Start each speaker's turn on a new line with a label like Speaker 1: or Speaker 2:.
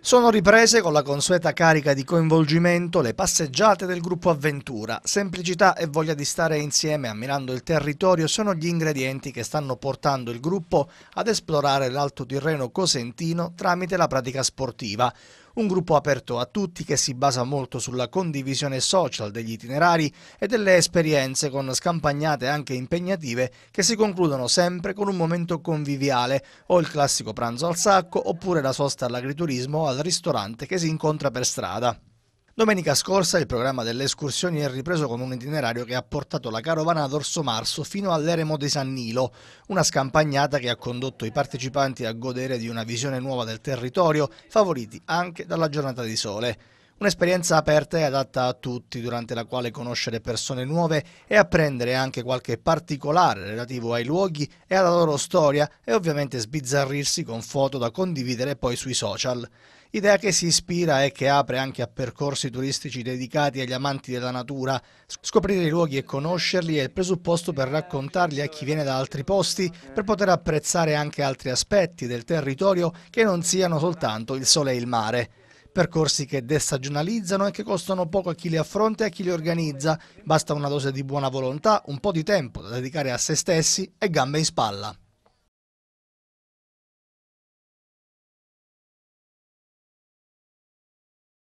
Speaker 1: Sono riprese con la consueta carica di coinvolgimento le passeggiate del gruppo Avventura. Semplicità e voglia di stare insieme ammirando il territorio sono gli ingredienti che stanno portando il gruppo ad esplorare l'Alto Tirreno Cosentino tramite la pratica sportiva. Un gruppo aperto a tutti che si basa molto sulla condivisione social degli itinerari e delle esperienze con scampagnate anche impegnative che si concludono sempre con un momento conviviale o il classico pranzo al sacco oppure la sosta all'agriturismo al ristorante che si incontra per strada. Domenica scorsa il programma delle escursioni è ripreso con un itinerario che ha portato la carovana ad Orso Marso fino all'Eremo di San Nilo, una scampagnata che ha condotto i partecipanti a godere di una visione nuova del territorio, favoriti anche dalla giornata di sole. Un'esperienza aperta e adatta a tutti, durante la quale conoscere persone nuove e apprendere anche qualche particolare relativo ai luoghi e alla loro storia e ovviamente sbizzarrirsi con foto da condividere poi sui social. Idea che si ispira e che apre anche a percorsi turistici dedicati agli amanti della natura. Scoprire i luoghi e conoscerli è il presupposto per raccontarli a chi viene da altri posti, per poter apprezzare anche altri aspetti del territorio che non siano soltanto il sole e il mare. Percorsi che destagionalizzano e che costano poco a chi li affronta e a chi li organizza. Basta una dose di buona volontà, un po' di tempo da dedicare a se stessi e gambe in spalla.